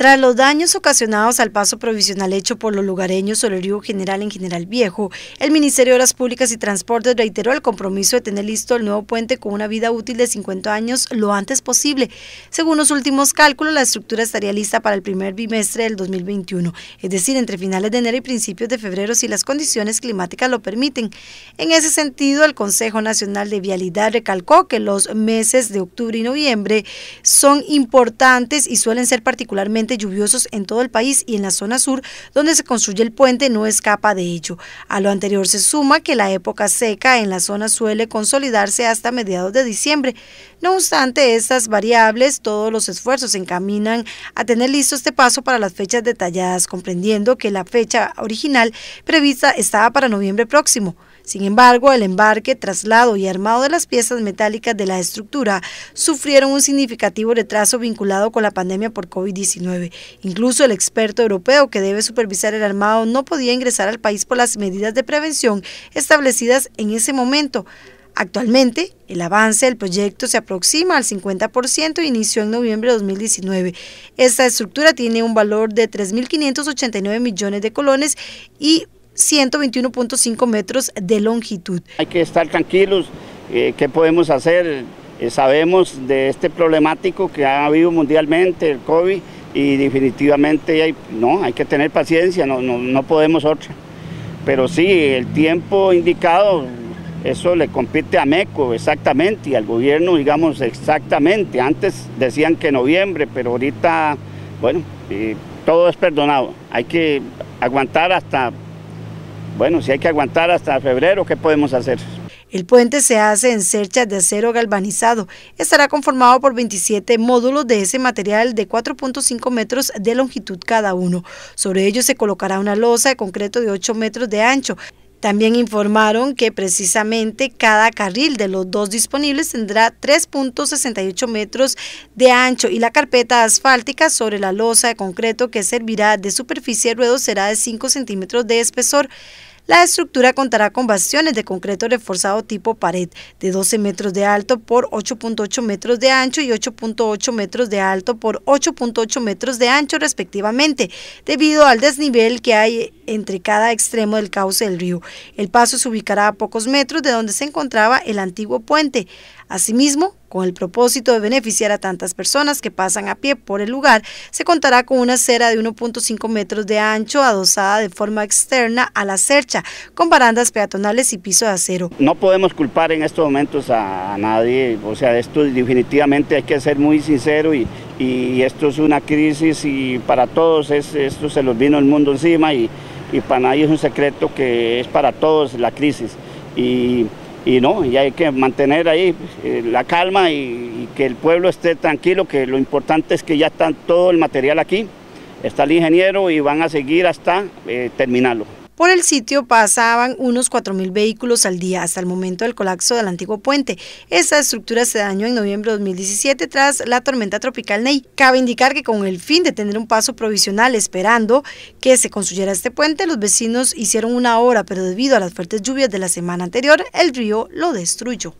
Tras los daños ocasionados al paso provisional hecho por los lugareños sobre el río General en General Viejo, el Ministerio de Obras Públicas y Transportes reiteró el compromiso de tener listo el nuevo puente con una vida útil de 50 años lo antes posible. Según los últimos cálculos, la estructura estaría lista para el primer bimestre del 2021, es decir, entre finales de enero y principios de febrero si las condiciones climáticas lo permiten. En ese sentido, el Consejo Nacional de Vialidad recalcó que los meses de octubre y noviembre son importantes y suelen ser particularmente lluviosos en todo el país y en la zona sur donde se construye el puente no escapa de ello. A lo anterior se suma que la época seca en la zona suele consolidarse hasta mediados de diciembre. No obstante estas variables, todos los esfuerzos se encaminan a tener listo este paso para las fechas detalladas, comprendiendo que la fecha original prevista estaba para noviembre próximo. Sin embargo, el embarque, traslado y armado de las piezas metálicas de la estructura sufrieron un significativo retraso vinculado con la pandemia por COVID-19. Incluso el experto europeo que debe supervisar el armado no podía ingresar al país por las medidas de prevención establecidas en ese momento. Actualmente, el avance del proyecto se aproxima al 50% e inició en noviembre de 2019. Esta estructura tiene un valor de 3.589 millones de colones y 121.5 metros de longitud. Hay que estar tranquilos, eh, ¿qué podemos hacer? Eh, sabemos de este problemático que ha habido mundialmente, el COVID, y definitivamente hay, no, hay que tener paciencia, no, no, podemos otra. Pero sí, el tiempo indicado, eso le compite a MECO exactamente y al gobierno, digamos, exactamente. Antes decían que noviembre, pero ahorita, bueno, eh, todo es perdonado. Hay que aguantar hasta bueno, si hay que aguantar hasta febrero, ¿qué podemos hacer? El puente se hace en cerchas de acero galvanizado. Estará conformado por 27 módulos de ese material de 4.5 metros de longitud cada uno. Sobre ellos se colocará una losa de concreto de 8 metros de ancho. También informaron que precisamente cada carril de los dos disponibles tendrá 3.68 metros de ancho y la carpeta asfáltica sobre la losa de concreto que servirá de superficie de ruedo será de 5 centímetros de espesor. La estructura contará con bastiones de concreto reforzado tipo pared de 12 metros de alto por 8.8 metros de ancho y 8.8 metros de alto por 8.8 metros de ancho respectivamente, debido al desnivel que hay entre cada extremo del cauce del río. El paso se ubicará a pocos metros de donde se encontraba el antiguo puente. Asimismo, con el propósito de beneficiar a tantas personas que pasan a pie por el lugar, se contará con una acera de 1.5 metros de ancho adosada de forma externa a la cercha, con barandas peatonales y piso de acero. No podemos culpar en estos momentos a, nadie, o sea, esto definitivamente hay que ser muy sincero y, y esto es una crisis y para todos es, esto se los vino el mundo encima y, y para nadie es un secreto que es para todos la crisis. Y y no, y hay que mantener ahí eh, la calma y, que el pueblo esté tranquilo, que lo importante es que ya está todo el material aquí, está el ingeniero y van a seguir hasta eh, terminarlo. Por el sitio pasaban unos 4.000 vehículos al día hasta el momento del colapso del antiguo puente. Esta estructura se dañó en noviembre de 2017 tras la tormenta tropical Ney. Cabe indicar que con el fin de tener un paso provisional esperando que se construyera este puente, los vecinos hicieron una obra, pero debido a las fuertes lluvias de la semana anterior, el río lo destruyó.